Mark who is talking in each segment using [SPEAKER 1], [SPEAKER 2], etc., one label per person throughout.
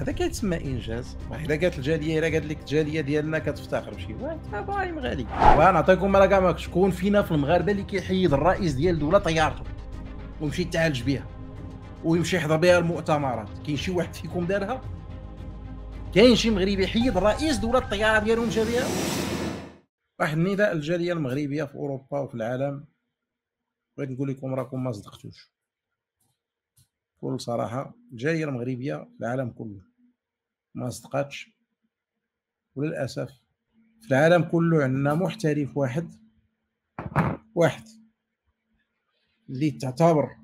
[SPEAKER 1] هذا كيتسمى انجاز الا قالت الجاليه الا قالت لك الجاليه ديالنا كتفتخر بشي واحد باي غالي ونعطيكم راه شكون فينا في المغاربه اللي كيحيد الرئيس ديال الدوله طيارته ويمشي يتعالج بها ويمشي يحضر بها المؤتمرات كاين شي واحد فيكم دارها كاين شي مغربي حيد الرئيس دوله الطياره ديالو مشى بها واحد النداء الجالية المغربيه في اوروبا وفي العالم بغيت نقول لكم راكم ما صدقتوش بكل صراحه الجاليه المغربيه في العالم كله ما صدقاتش وللاسف في العالم كله عندنا محترف واحد واحد اللي تعتبر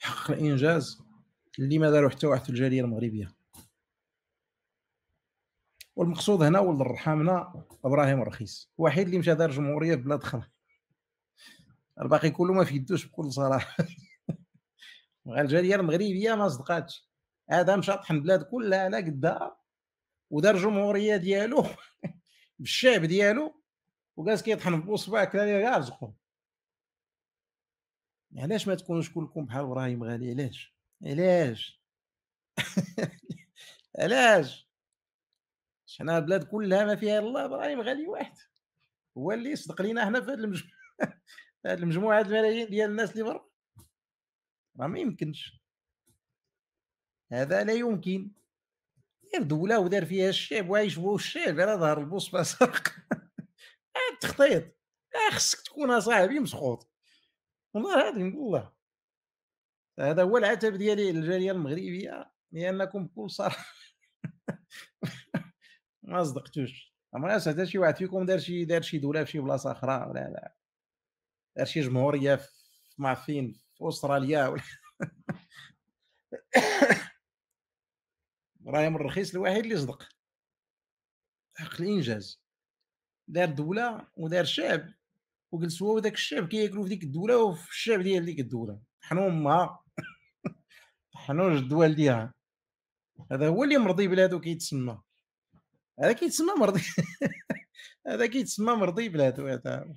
[SPEAKER 1] حق الانجاز اللي ما دارو حتى واحد في الجاليه المغربيه والمقصود هنا ولد الرحامنا ابراهيم الرخيص وحيد اللي مشى دار جمهوريه في بلاد اخرى الباقي كله ما في يدوش بكل صراحه الجاليه المغربيه ما صدقاتش هذا طحن البلاد كلها على قدها ودار جمهوريه ديالو بالشعب ديالو وجالس كيطحن بوصبع كلا كاع رزقو علاش ما تكونوش كلكم بحال ابراهيم غالي علاش علاش علاش حنا البلاد كلها ما فيها الا ابراهيم غالي واحد هو اللي صدق لينا حنا في هذه المجموعه هذه المجموعه الملايين ديال الناس اللي برا راه ما يمكنش هذا لا يمكن دير دوله ودار فيها الشعب وعايش بو الشعب على ظهر البوصفه سرق التخطيط خصك تكون صاحبي مسخوط والله العظيم والله هذا هو العتب ديالي للجاليه المغربيه لانكم بكل صراحه ما صدقتوش ما حتى شي واحد فيكم دار شي دار شي دوله في شي بلاصه اخرى ولا لا دار شي جمهوريه في ما فين في استراليا ولا راه من الرخيص الوحيد اللي صدق حق الانجاز دار دوله ودار شعب وجلس هو وداك الشعب كياكلوا في ديك الدوله وفي الشعب ديال ديك الدوله حنو امها حنو الدول ديالها هذا هو اللي مرضي بلادو كيتسمى هذا كيتسمى مرضي هذا كيتسمى مرضي بلادو هذا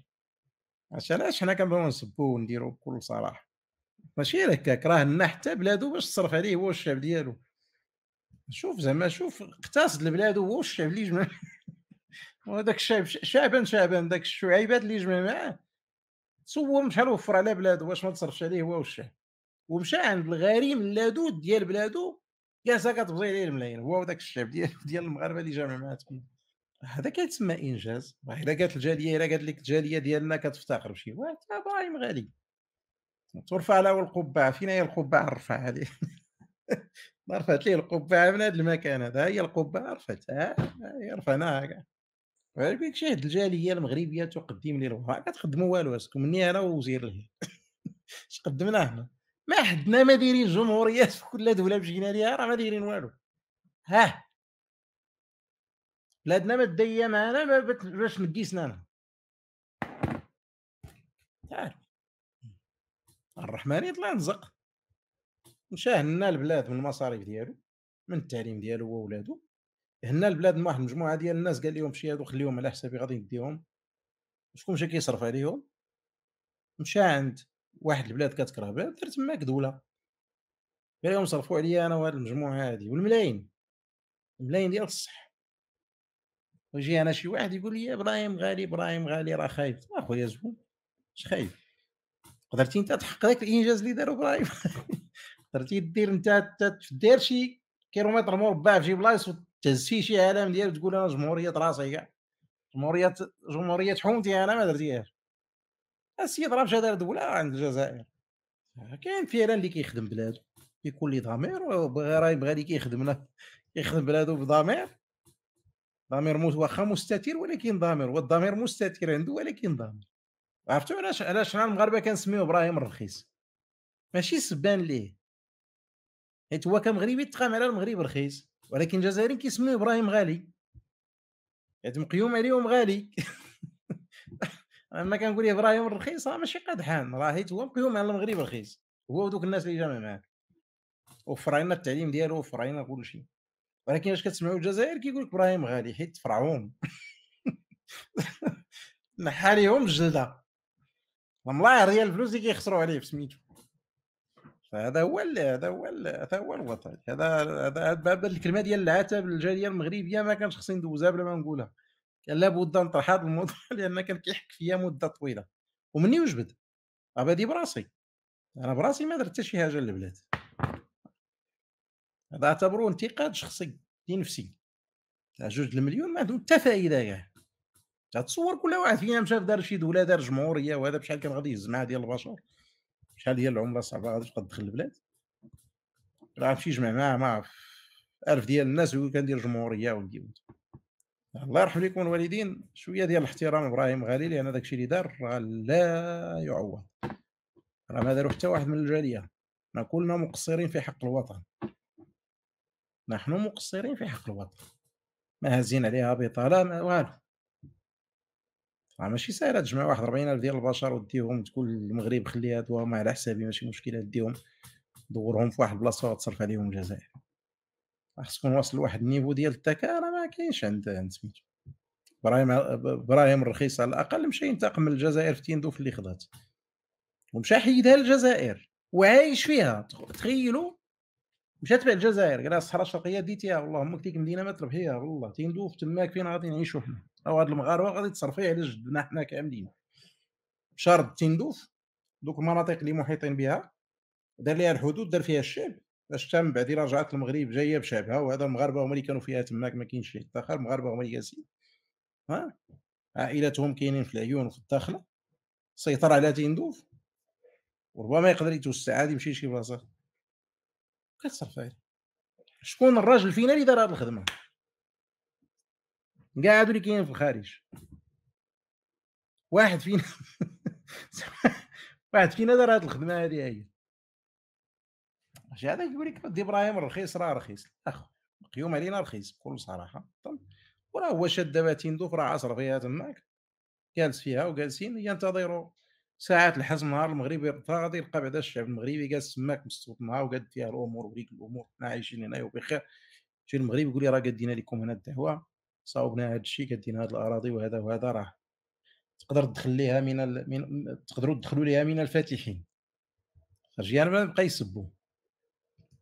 [SPEAKER 1] عشان علاش حنا كنبغيو نسبو ونديرو بكل صراحه ماشي هكاك راه حتى بلادو باش تصرف عليه هو الشعب ديالو شوف زعما شوف اقتصد البلاد هو الشعب اللي جمع وهذاك الشعب شعبا شعبا ذاك الشعيبات اللي جمع معاه صوم شحال وفر على بلاده واش ما تصرفش عليه هو والشعب ومشى عند الغريم اللدود ديال بلادو كاسا كتبغي عليه الملايين هو ذاك الشعب ديال ديال المغاربه اللي جامع معاه هذا كيتسمى انجاز الا قالت الجاليه الا قالت لك الجاليه ديالنا كتفتخر بشي واحد ابراهيم غالي ترفع له القبعه فين هي القبعه الرفع هذه رفعت لي القبعه من هذا المكان هذا هي القبعه رفعتها رفعناها كاع ولكن شي هاد الجاليه المغربيه تقدم لي الوراء كتخدموا والو اسكو مني انا ووزير الهند اش قدمنا هنا ما حدنا ما دايرين جمهوريات في كل دوله مشينا ليها راه ما دايرين والو ها بلادنا ما تديا معانا باش نقي سنانا تعال الرحمن يطلع نزق مشى هنا البلاد من المصاريف ديالو من التعليم ديالو هو وولادو هنا البلاد من واحد المجموعه ديال الناس قال لهم شي هادو خليهم على حسابي غادي نديهم شكون مشى كيصرف عليهم مشى عند واحد البلاد كتكره بها دار تماك دوله قال لهم صرفوا عليا انا وهاد المجموعه هادي والملايين الملايين ديال الصح ويجي انا شي واحد يقول لي ابراهيم غالي ابراهيم غالي راه خايب اخويا زبون اش خايب قدرتي انت تحقق داك الانجاز اللي دارو ابراهيم درتي دير انت تدير شي كيلومتر مربع في شي بلايص وتهز فيه شي علام ديال تقول انا جمهوريه راسي كاع جمهوريه جمهوريه حومتي انا ما درتيهاش السيد راه مشى دار دوله عند الجزائر كاين فعلا اللي كيخدم بلادو بكل ضمير راه يبغى اللي كيخدم كيخدم بلادو بضمير ضمير موت واخا مستتير ولكن ضمير والضمير مستتير عنده ولكن ضمير عرفتوا علاش علاش حنا المغاربه كنسميو ابراهيم الرخيص ماشي سبان ليه حيت هو كمغربي تقام على المغرب رخيص ولكن الجزائريين كيسميو ابراهيم غالي حيت يعني مقيوم عليهم غالي اما كنقول ابراهيم الرخيص راه ماشي قدحان راه حيت هو مقيوم على المغرب رخيص هو ودوك الناس اللي جامع معاه وفر التعليم ديالو وفر كلشي ولكن اش كتسمعوا الجزائر كيقول لك ابراهيم غالي حيت فرعهم نحاليهم الجلده والله ريال الفلوس اللي كيخسروا عليه في سميتو فهذا هو هذا هو هذا هو الوطن هذا هذا الكلمه ديال العتب الجاليه المغربيه ما كانش خصني ندوزها بلا ما نقولها كان لابد نطرح هذا الموضوع لان كان كيحك فيا مده طويله ومني وجبد ابدي براسي انا براسي ما درت حتى شي حاجه للبلاد هذا اعتبره انتقاد شخصي نفسي تاع جوج المليون ما عندهم حتى فائده كاع تصور كل واحد فينا مشى دار شي دوله دار جمهوريه وهذا بشحال كان غادي يهز معاه ديال البشر شحال هي العمله صعبه غادي تبقى تدخل البلاد راه غنمشي جمع معاه ما عرف الف ديال الناس ويقول كندير جمهوريه ودي الله يرحم ليكم الوالدين شويه ديال الاحترام ابراهيم غالي لان داكشي اللي دار راه لا يعوض راه ما دارو حتى واحد من الجاليه ما كلنا مقصرين في حق الوطن نحن مقصرين في حق الوطن ما هازين عليها بطاله ما والو راه ماشي ساهل تجمع واحد 40000 ديال البشر وديهم تقول المغرب خلي هادو هما على حسابي ماشي مشكله ديهم دورهم في واحد البلاصه وتصرف عليهم الجزائر خاص تكون واصل لواحد النيفو ديال الذكاء راه ما كاينش عند عند سميتو ابراهيم ابراهيم الرخيص على الاقل مشى ينتقم من الجزائر في تيندوف اللي خدات ومشى حيدها للجزائر وعايش فيها تخيلوا مشات تبع الجزائر قال الصحراء الشرقيه ديتيها والله امك ديك المدينه ما تربحيها والله تندوف تماك فين غادي نعيشوا حنا او هاد المغاربه غادي تصرفي على جدنا حنا كاملين شرد تندوف دوك المناطق اللي محيطين بها دار ليها الحدود دار فيها الشعب باش تم من بعد رجعت المغرب جايه بشعبها وهذا المغاربه هما اللي كانوا فيها تماك ما كاينش شي الداخل المغاربه هما اللي جالسين ها عائلاتهم كاينين في العيون وفي الداخله سيطر على تندوف وربما يقدر يتوسع عادي يمشي لشي بلاصه كسر فاير شكون الراجل فينا اللي دار هذه الخدمه كاع هادو اللي كاينين في الخارج واحد فينا واحد فينا دار هاد الخدمه هذه هي ماشي هذا يقول لك ابراهيم رخيص راه رخيص اخو قيوم علينا رخيص بكل صراحه وراه هو شاد دابا دوك راه عصر فيها تماك جالس فيها وجالسين ينتظروا ساعات الحزم نهار المغرب غادي يلقى بعدا الشعب المغربي قال سماك مستوط معاه وقاد فيها الامور وريك الامور حنا عايشين هنايا وبخير شي المغرب يقول لي راه قادينا لكم هنا الدعوه صاوبنا هذا الشيء قادينا هذه الاراضي وهذا وهذا راه تقدر تدخل ليها من, ال... من تقدروا تدخلوا ليها من الفاتحين خرجي يعني انا بقى يسبوا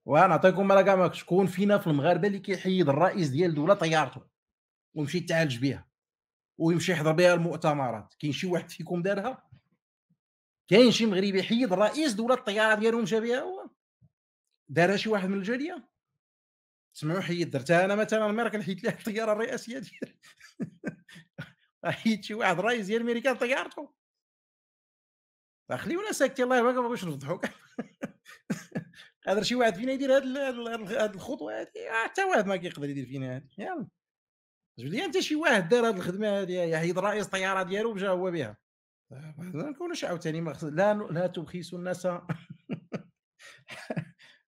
[SPEAKER 1] ونعطيكم راه كاع شكون فينا في المغاربه اللي كيحيد الرئيس ديال الدوله طيارته ويمشي يتعالج بها ويمشي يحضر بها المؤتمرات كاين شي واحد فيكم دارها كاين شي مغربي حيد رئيس دوله الطياره ديالهم جا بها هو دارها شي واحد من الجاليه سمعوا حيد درتها انا مثلا ميركل حيت لها الطياره الرئاسيه ديالي حيد شي واحد رئيس ديال امريكا طيارته خليونا ساكتين الله يبارك ما بغيتش نفضحوك قادر شي واحد فينا يدير هاد الخطوه هادي آه، حتى واحد ما كيقدر يدير فينا هادي يلا جبد لي انت شي واحد دار هاد الخدمه هادي يحيد رئيس الطياره ديالو وجا هو بها ما نكونوش عاوتاني لا لا تبخسوا الناس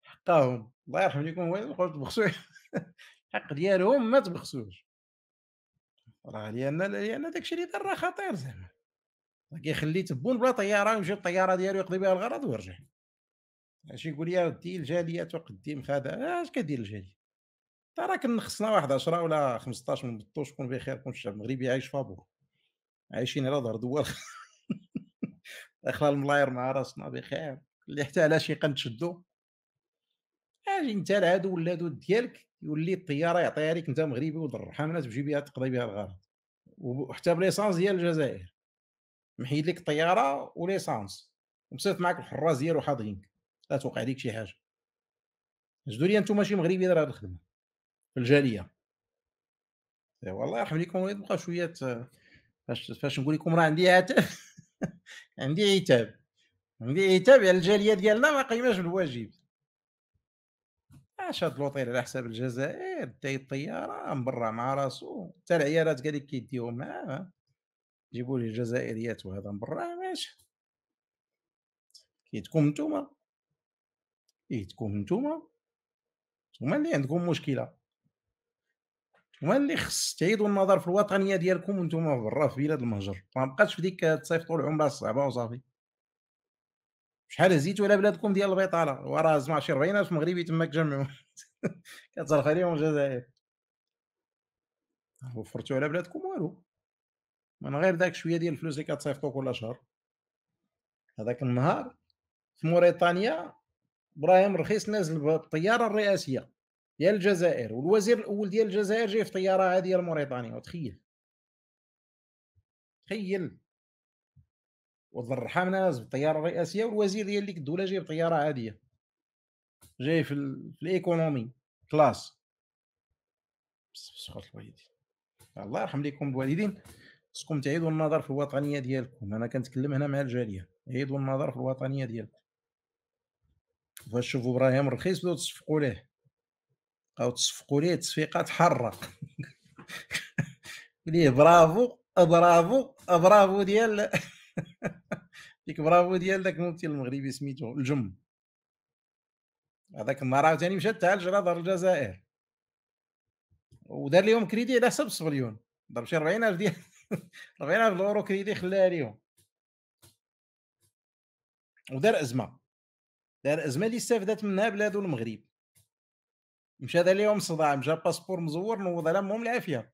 [SPEAKER 1] حقهم الله يرحم ليكم وين ما تبخسوش الحق ديالهم ما تبخسوش راه لان لان داكشي اللي دار راه خطير زعما كيخلي تبون بلا طياره ويمشي الطياره ديالو يقضي بها الغرض ويرجع ماشي يقول يا ودي الجاليه تقدم هذا اش كدير الجاليه تا راه كنخصنا واحد 10 ولا 15 من بطوش كون بخير كون الشعب المغربي عايش فابور عايشين على ظهر دول اخلال الملاير مع راسنا بخير اللي حتى على شي قنشدو اجي انت لهاد ولادود ديالك يولي الطياره يعطيها لك انت مغربي ولد الرحمنه تمشي بها تقضي بها الغرض وحتى بليسانس ديال الجزائر محيد لك الطياره وليسانس ومسات معك الحراس ديالو حاضرينك لا توقع ليك شي حاجه جدوا لي انتم ماشي مغربي دار هاد الخدمه في الجاليه إيه والله يرحم ليكم غير تبقى شويه آه، فاش نقول لكم راه عندي هاتف عندي عتاب عندي عتاب على يعني الجاليه ديالنا ما قيماش بالواجب اش هاد لوطيل على حساب الجزائر داي الطياره مبرع مع راسو حتى العيالات قال لك كيديهم معاه جيبوا لي الجزائريات وهذا مبرع ماشي كيتكم نتوما كيتكم إيه نتوما نتوما اللي عندكم مشكله هما اللي خص تعيدوا النظر في الوطنيه ديالكم وانتم برا في بلاد المهجر ما بقاش في ديك تصيفطوا العمله الصعبه وصافي شحال هزيتوا على بلادكم ديال البيطاله وراه زعما شي الف مغربي تماك جمعوا كترخى لهم الجزائر وفرتوا على بلادكم والو من غير داك شويه ديال الفلوس اللي كتصيفطوا كل شهر هذاك النهار في موريتانيا ابراهيم رخيص نازل بالطياره الرئاسيه ديال الجزائر والوزير الاول ديال الجزائر جاي في طياره ديال موريتانيا وتخيل تخيل وضر حامنا ناس بالطياره الرئاسيه والوزير ديال ديك الدوله جاي بطياره عاديه جاي في, في الايكونومي كلاس بصح الوالدين الله يرحم ليكم الوالدين خصكم تعيدوا النظر في الوطنيه ديالكم انا كنتكلم هنا مع الجاليه عيدوا النظر في الوطنيه ديالكم فاش تشوفوا ابراهيم رخيص بدو تصفقوا ليه بقاو تصفقوا ليه تصفيقات تحرق ليه برافو برافو برافو ديال ديك برافو ديال داك الممثل المغربي سميتو الجم هذاك النهار عاوتاني مشى تعالج على دار الجزائر ودار لهم كريدي على حسب الصبليون ضرب شي 40000 ديال 40000 اورو كريدي خلاها لهم ودار ازمه دار ازمه اللي استفادت منها بلادو المغرب مش هذا اليوم صداع مشى باسبور مزور نوض على امهم العافيه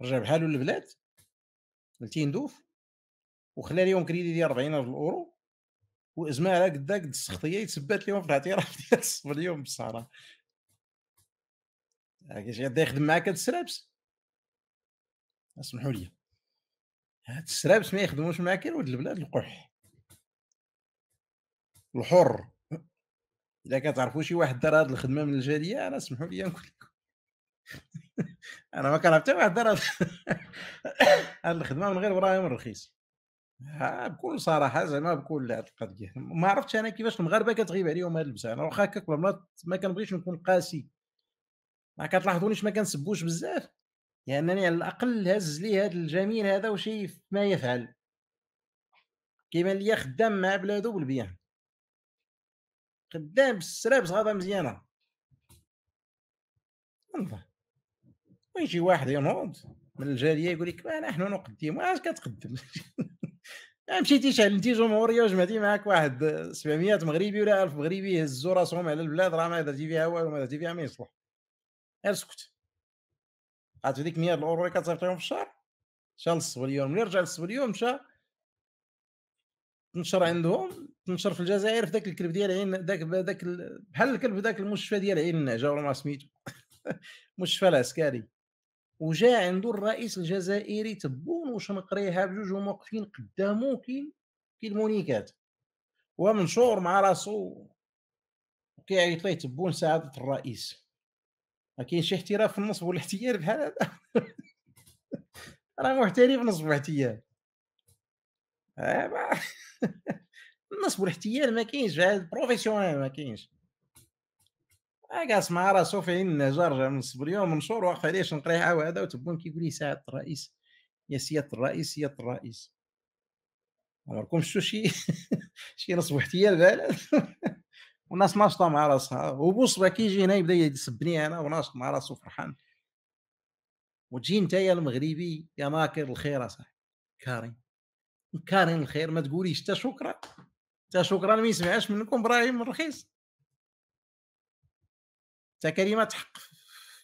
[SPEAKER 1] رجع بحالو للبلاد قلتي ندوف وخلى اليوم كريدي ديال الف الاورو وازمه على قدا قد السخطيه يتثبت اليوم في الاعتراف ديال الصف اليوم بالصحراء كيفاش غادي يخدم معاك هاد السرابس اسمحوا لي هاد السرابس ما يخدموش معاك الولد البلاد القح الحر الا كتعرفوا شي واحد دار هذه الخدمه من الجاليه انا سمحوا لي نقول لكم انا ما كنعرف حتى واحد دار هذه الخدمه من غير ابراهيم الرخيص بكل صراحه زعما بكل هذه القضيه ما عرفتش انا كيفاش المغاربه كتغيب عليهم هذه انا واخا هكاك ما كنبغيش نكون قاسي ما كتلاحظونيش ما كنسبوش بزاف لانني يعني على الاقل هز لي هذا الجميل هذا وشي ما يفعل كيبان ليا خدام مع بلادو بالبيان قدام السراب صغاده مزيانه انظر وين شي واحد ينوض من الجاليه يقول لك نحن نقدم واش كتقدم ما يعني مشيتيش علمتي جمهوريه وجمعتي معاك واحد 700 مغربي ولا 1000 مغربي هزوا راسهم على البلاد راه ما درتي فيها والو ما درتي فيها ما يصلح اسكت سكت عرفت ديك 100 الاورو اللي كتصيفطيهم في الشهر مشى للصبليون ملي رجع للصبليون مشى نشر عندهم تنشر في الجزائر في ذاك الكلب ديال عين ذاك ذاك بحال الكلب ذاك المشفى ديال عين النعجه ولا ما سميتو مشفى العسكري وجا عنده الرئيس الجزائري تبون وشنقريها بجوج هما واقفين قدامو كي كي المونيكات ومنشور مع راسو كيعيط ليه تبون سعاده الرئيس ما كاينش احتراف في النصب والاحتيال بحال هذا راه محترف نصب واحتيال النصب والاحتيال ما كاينش هذا بروفيسيونيل ما كاينش جالس مع راسو فين نجار جا منصب اليوم منشور واقف علاش نقريها وهذا وتبون كيقول لي سعاده الرئيس يا سياده الرئيس سياده الرئيس عمركم شفتوا شي شي نصب احتيال بهذا والناس ناشطه مع راسها وبوصبه كيجي هنا يبدا يسبني انا وناشط مع راسو فرحان وتجي انت يا المغربي يا ماكر الخير اصاحبي كارين كارين الخير ما تقوليش حتى شكرا تا شكرا ما يسمعش منكم ابراهيم الرخيص تا كلمه حق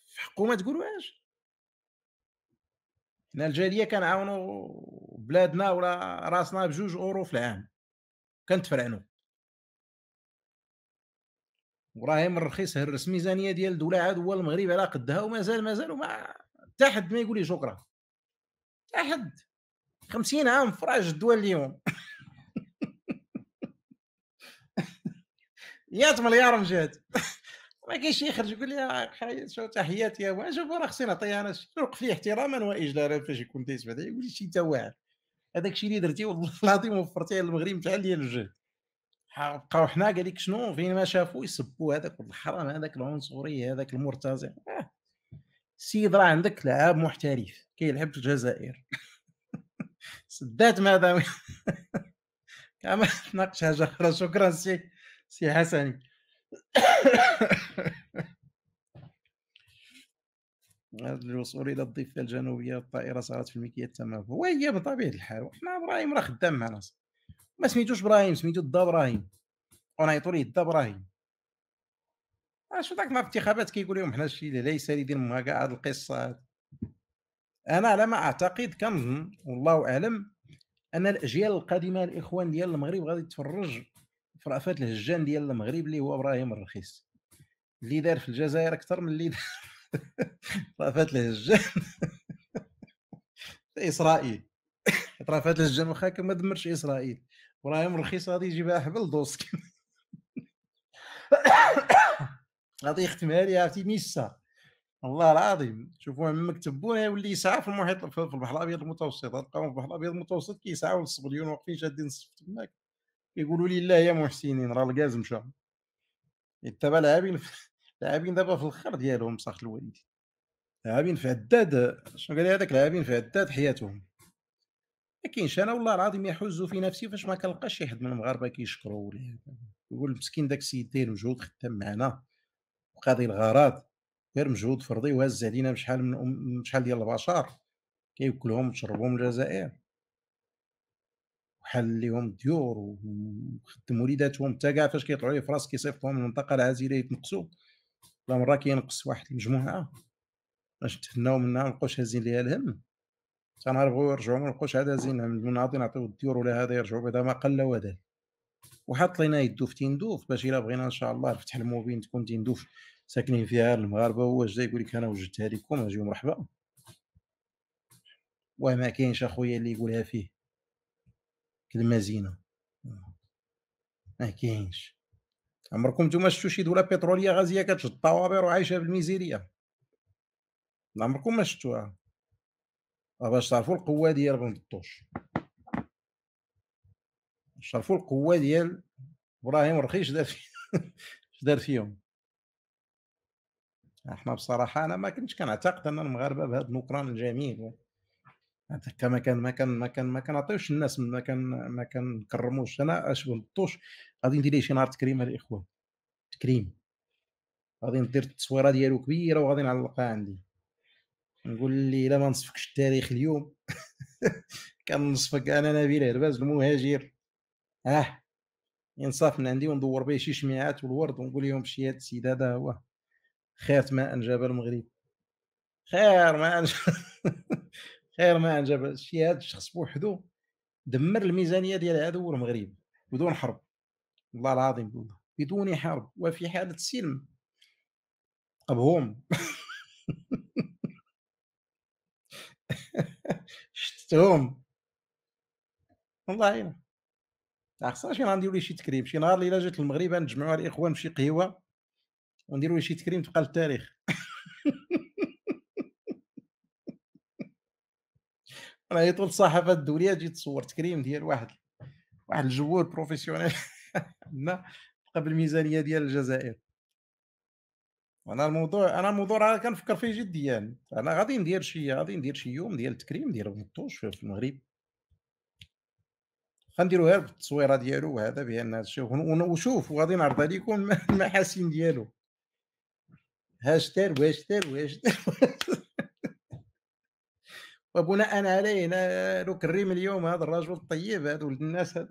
[SPEAKER 1] في حقه ما تقولوهاش حنا الجاليه كنعاونوا بلادنا ولا راسنا بجوج اورو في العام كنتفرعنوا ابراهيم الرخيص هرس ميزانيه ديال دولة عاد هو المغرب على قدها ومازال مازال وما حتى حد ما يقول لي شكرا حتى حد 50 عام فراج الدول اليوم يا مليار مجهد ما كاين شي يخرج يقول لي آه، يا شو تحياتي يا شوف راه خصني نعطيها انا نوقف فيه احتراما واجلالا فاش يكون دايس بعدا يقول لي شي انت واعر هذاك الشيء اللي درتي والله العظيم وفرتيه للمغرب تاع ديال الجهد بقاو حنا قال لك شنو فين ما شافوا يسبوا هذاك الحرام هذاك العنصري هذاك آه. سيد راه عندك لعاب محترف كيلعب في الجزائر سدات ماذا كما تناقش حاجه اخرى شكرا سي سي حسني الوصول الى الضفه الجنوبيه الطائره صارت في الملكيه التامه وهي بطبيعه الحال وحنا ابراهيم راه خدام معنا ما سميتوش ابراهيم سميتو الدا ابراهيم ونعيطوا ليه الدا ابراهيم شو داك مع الانتخابات كيقول لهم حنا الشيء اللي ليس لدين مهاكا هاد القصه انا على ما اعتقد كنظن والله اعلم ان الاجيال القادمه الاخوان ديال المغرب غادي تفرج فرافات الهجان ديال المغرب اللي هو ابراهيم الرخيص اللي دار في الجزائر اكثر من اللي دار رافات الهجان اسرائيل رافات الهجان واخا ما دمرش اسرائيل ابراهيم الرخيص غادي يجيبها حبل دوسك غادي يختمها لي عرفتي ميسا والله العظيم شوفوا عمك تبوها يولي يسعى في المحيط في البحر الابيض المتوسط تلقاهم في البحر الابيض المتوسط كيسعوا للصبليون واقفين شادين الصف تماك يقولوا لي لا يا محسنين راه الكاز مشى دابا لاعبين لاعبين دابا في الاخر ديالهم صاح الوالد لاعبين في عداد شنو قال هذاك لاعبين في عداد حياتهم ما كاينش انا والله العظيم يحز في نفسي فاش ما كنلقاش شي حد من المغاربه كيشكرو ولا يقول مسكين داك السيد داير مجهود خدام معنا وقاضي الغراض غير مجهود فرضي وهز علينا بشحال من شحال ديال البشر كياكلهم وتشربهم الجزائر وحل لهم الديور وخدم وليداتهم حتى كاع فاش كيطلعوا لي في راس كيصيفطوهم المنطقه الهزيله يتنقصوا لا مره كينقص واحد المجموعه باش نتهناو منها مابقاوش هازين ليها الهم تنعرفو يرجعو يرجعوا ما لقوش عاد زين من غادي نعطيو الديور ولا هذا يرجعوا بهذا ما قل ولا وحط لينا يدو في تندوف باش الا بغينا ان شاء الله نفتح الموبين تكون تندوف ساكنين فيها المغاربه هو جاي يقول لك انا وجدتها لكم اجيو مرحبا وما كاينش اخويا اللي يقولها فيه كلمه زينه ما كاينش عمركم نتوما شفتوا شي دوله بتروليه غازيه كتشد الطوابير وعايشه بالميزيريه عمركم ما شفتوها آه، باش تعرفوا القوه ديال بن بطوش شرفوا القوه ديال ابراهيم الرخيش دار دار فيهم احنا بصراحه انا ما كنتش كنعتقد ان المغاربه بهذا النكران الجميل هذاك ما كان ما كان ما كان ما الناس ما كان ما كرموش انا اش بنطوش غادي ندير شي نهار تكريم الاخوان تكريم غادي ندير التصويره ديالو كبيره وغادي نعلقها عندي نقول لي الا ما نصفكش التاريخ اليوم كنصفك انا نبيل هرباز المهاجر اه ينصاف من عندي وندور به شي شميعات والورد ونقول لهم شي هاد السيد هذا هو خير ما انجب المغرب خير ما انجب غير ما انجب شي هذا الشخص بوحدو دمر الميزانيه ديال العدو المغرب بدون حرب والله العظيم بدون حرب وفي حاله سلم قبهم شتهم والله يعني. خصنا شي نهار نديرو شي تكريم شي نهار الا جات المغرب نجمعوها الاخوان شي قهوه ونديرو شي تكريم تبقى للتاريخ انا عيطوا للصحافه الدوليه جيت صورت كريم ديال واحد واحد الجوار بروفيسيونيل عندنا قبل الميزانيه ديال الجزائر انا الموضوع انا الموضوع راه كنفكر فيه جديا يعني. انا غادي ندير شي غادي ندير شي يوم ديال التكريم ديال الطوش في المغرب غنديرو غير بالتصويره ديالو وهذا بان هادشي وشوف وغادي نعرض عليكم المحاسن ديالو هاشتر واشتر واشتر وبناء عليه لو كريم اليوم هذا الرجل الطيب هذا ولد الناس هذا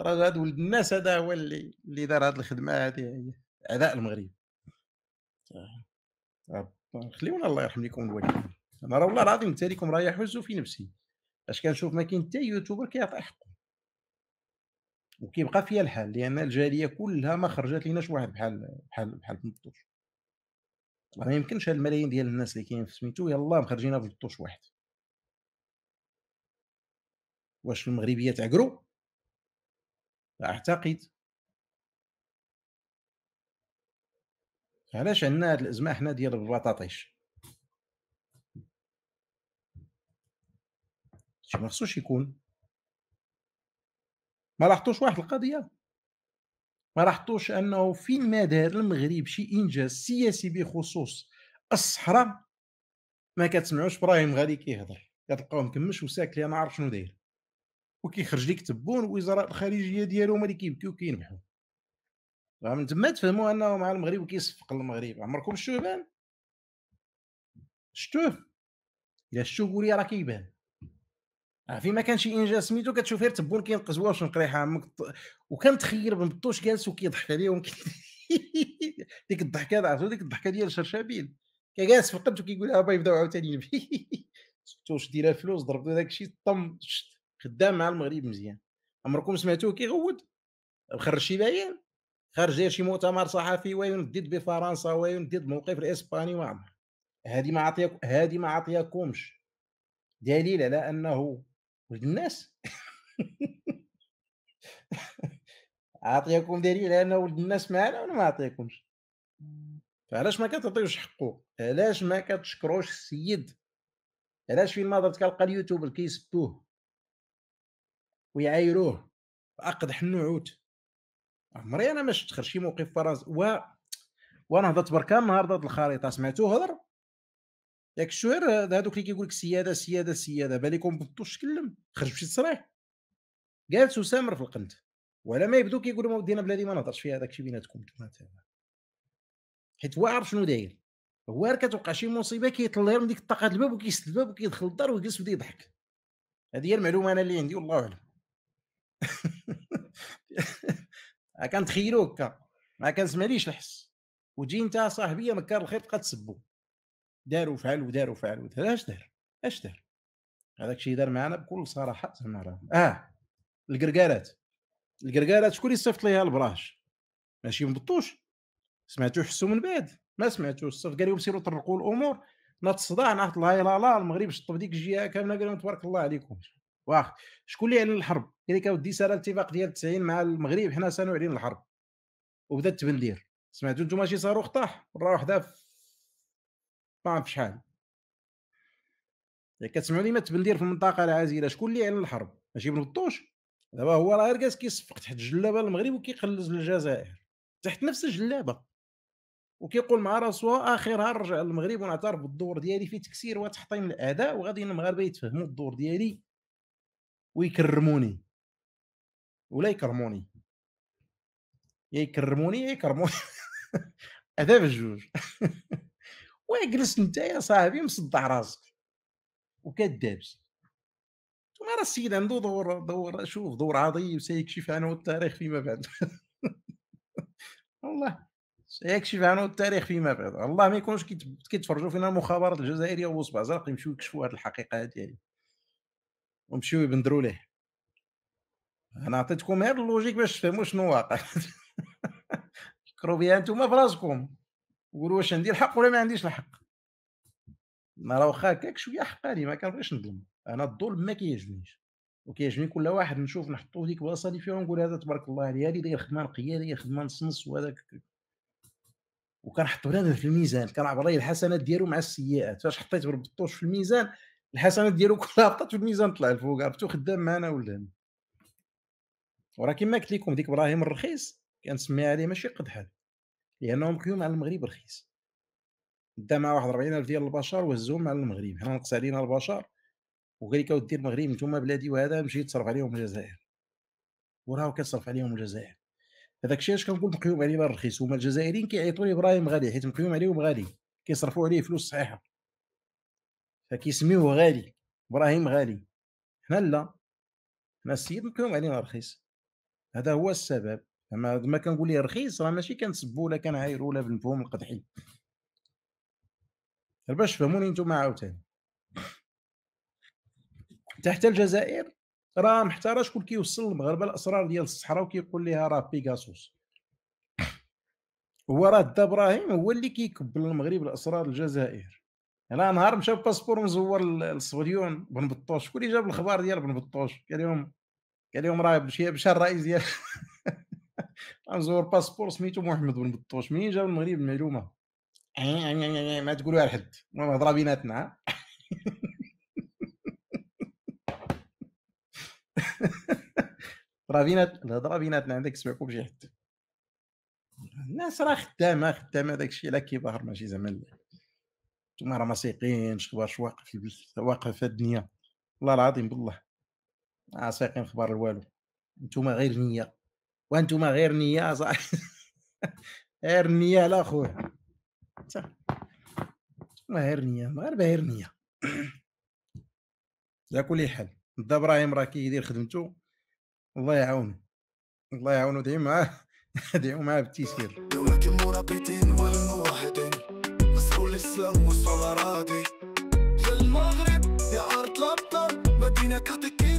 [SPEAKER 1] راه هذا ولد الناس هذا هو اللي اللي دار هذه الخدمه هذه عداء المغرب خليونا الله يرحم لكم الوالدين انا راه والله العظيم قلت لكم راه يحز في نفسي اش كنشوف ما كاين حتى يوتيوبر كيعطي حقه وكيبقى فيا الحال لان الجاليه كلها ما خرجت ليناش واحد بحال بحال بحال بنطوش راه ما يمكنش هاد الملايين ديال الناس اللي كاين في سميتو يلاه مخرجينها في الطوش واحد واش المغربيه تعقرو اعتقد علاش عندنا هاد الازمه حنا ديال البطاطيش شي ما خصوش يكون ما لاحظتوش واحد القضيه ما لاحظتوش انه فيما دار المغرب شي انجاز سياسي بخصوص الصحراء ما كتسمعوش ابراهيم غالي كيهضر كتلقاو مكمش وساكت انا عارف شنو داير وكيخرج ليك تبون وزراء الخارجيه ديالو هما اللي كيبكيو كينبحوا من تما تفهموا انه مع المغرب كيصفق المغرب عمركم شتوه بان شتوه الا شتوه قولي راه كيبان آه، في ما كان شي انجاز سميتو كتشوف غير تبون كينقز واش نقريحه عمك وكنتخير بن بطوش جالس وكيضحك عليهم ديك الضحكه عرفتو ديك الضحكه ديال شرشابيل كجالس في القلب وكيقول ابا يبداو عاوتاني شفتو واش دير الفلوس ضربتو داك الشيء طم خدام مع المغرب مزيان عمركم سمعتوه كيغوت خرج شي بيان خرج داير شي مؤتمر صحفي وين ديد بفرنسا وين ديد موقف الاسباني ما هذه ما عطيك هذه ما عطيكمش دليل على انه ولد الناس عاطيكم دليل انا ولد الناس معنا ولا ما عاطيكمش فعلاش ما كتعطيوش حقه علاش ما كتشكروش السيد علاش فين ما درت كلقى اليوتيوب كيسبوه ويعايروه اقدح النعوت عمري انا ما شفت شي موقف فرنسا و وانا هضرت بركان النهار ضد الخريطه سمعتو هضر ياك الشوير هذوك اللي كيقول لك سياده سياده سياده باليكم بطوش تكلم خرج مشي تصريح جالس وسامر في القند وعلى ما يبدو كيقولوا ما ودينا بلادي ما نهضرش فيها الشيء بيناتكم انتم حيت هو عارف شنو داير هو كتوقع شي مصيبه كيطلع من ديك الطاقه الباب وكيسد الباب وكيدخل الدار ويجلس ويبدا يضحك هذه هي المعلومه انا اللي عندي والله اعلم آه، كنتخيلو هكا ما كنسمع ليش الحس وتجي انت صاحبي مكار الخير تبقى تسبو دار وفعل ودار وفعل ودار اش دار اش دار هذاك الشيء دار معنا بكل صراحه زعما راه اه القرقارات القرقارات شكون اللي صيفط ليها البراش ماشي بطوش سمعتو حسو من بعد ما سمعتوش صيفط قال لهم سيروا طرقوا الامور نات الصداع ناط لا لا لا المغرب شطب ديك الجهه كامله قال لهم تبارك الله عليكم واخ شكون اللي اعلن الحرب قال لك اودي سال الاتفاق ديال 90 مع المغرب حنا سنعلن الحرب وبدا التبندير سمعتو انتم ماشي صاروخ طاح مره واحده ما عرفت شحال يعني كتسمعوني ما تبلدير في المنطقه العازله شكون اللي على الحرب ماشي بن بطوش دابا هو راه غير كيصفق تحت الجلابه المغرب وكيقلز للجزائر تحت نفس الجلابه وكيقول مع راسو اخرها نرجع للمغرب ونعترف بالدور ديالي في تكسير وتحطيم الاعداء وغادي المغاربه يتفهموا الدور ديالي ويكرموني ولا يكرموني يا يكرموني يا يكرموني هذا بجوج واجلس انت يا صاحبي مصدع راسك وكدابس ثم راه السيد عنده دور دور شوف دور عظيم سيكشف عنه التاريخ فيما بعد والله سيكشف عنه التاريخ فيما بعد الله ما يكونش كيتفرجوا فينا المخابرات الجزائريه وصبع زرق يمشيو يكشفوا هذه الحقيقه هذه يعني. ومشيو يبندروا ليه انا عطيتكم غير اللوجيك باش تفهموا شنو واقع فكروا بها انتم في راسكم وقولوا واش عندي الحق ولا ما عنديش الحق راه واخا هكاك شويه حقاني ما كنبغيش نظلم انا الظلم ما كيعجبنيش وكيعجبني كل واحد نشوف نحطو ديك البلاصه اللي فيها ونقول هذا تبارك الله عليه هذه داير خدمه نقيه داير خدمه نصنص وهذاك وكنحط بنادم في الميزان كنعبر عليه الحسنات ديالو مع السيئات فاش حطيت بربطوش في الميزان الحسنات ديالو كلها حطات في الميزان طلع الفوق عرفتو خدام معنا ولا وراه كيما قلت لكم ديك ابراهيم الرخيص كنسمي عليه ماشي قدحل لانهم كيوم على المغرب رخيص دا مع واحد 40000 ديال البشر وهزوهم على المغرب حنا نقص علينا البشر وقال لك ودي المغرب نتوما بلادي وهذا مشي تصرف عليهم الجزائر وراهو كتصرف عليهم الجزائر هذاك الشيء اش كنقول مقيوم عليه رخيص هما الجزائريين كيعيطوا لي ابراهيم غالي حيت مقيوم عليهم غالي كيصرفوا عليه فلوس صحيحه فكيسميوه غالي ابراهيم غالي حنا لا حنا السيد مقيوم علينا رخيص هذا هو السبب زعما ما كنقول ليه رخيص راه ماشي كنسبو ولا كنعايرو ولا بالمفهوم القدحي باش فهموني نتوما عاوتاني تحت الجزائر راه محتار شكون كيوصل المغاربه الاسرار ديال الصحراء وكيقول ليها راه بيغاسوس هو راه دا ابراهيم هو اللي كيكبل المغرب الاسرار الجزائر انا نهار مشى باسبور مزور للصغيون بن بطوش شكون اللي جاب الخبر ديال بن بطوش قال لهم قال لهم راه مشى الرئيس ديال غنزور باسبور سميتو محمد بن بطوش منين جا المغرب المعلومه ما تقولوها لحد المهم هضره بيناتنا رابينات الهضره بيناتنا عندك سمعكم شي حد الناس راه خدامه خدامه داكشي لا كيظهر ماشي زعما نتوما راه مسيقين شخبار شواقف في واقف في الدنيا والله العظيم بالله عساقين خبار الوالو نتوما غير نيه وانتم غير نيه صح غير نيه لا خويا ما غير نيه مغاربه غير نيه على كل حال دا ابراهيم راه كيدير خدمته الله يعاونو الله يعاونو دعيو معاه دعيو معاه بالتيسير دولة والموحدين نصروا الاسلام راضي يا ارض الابطال مدينة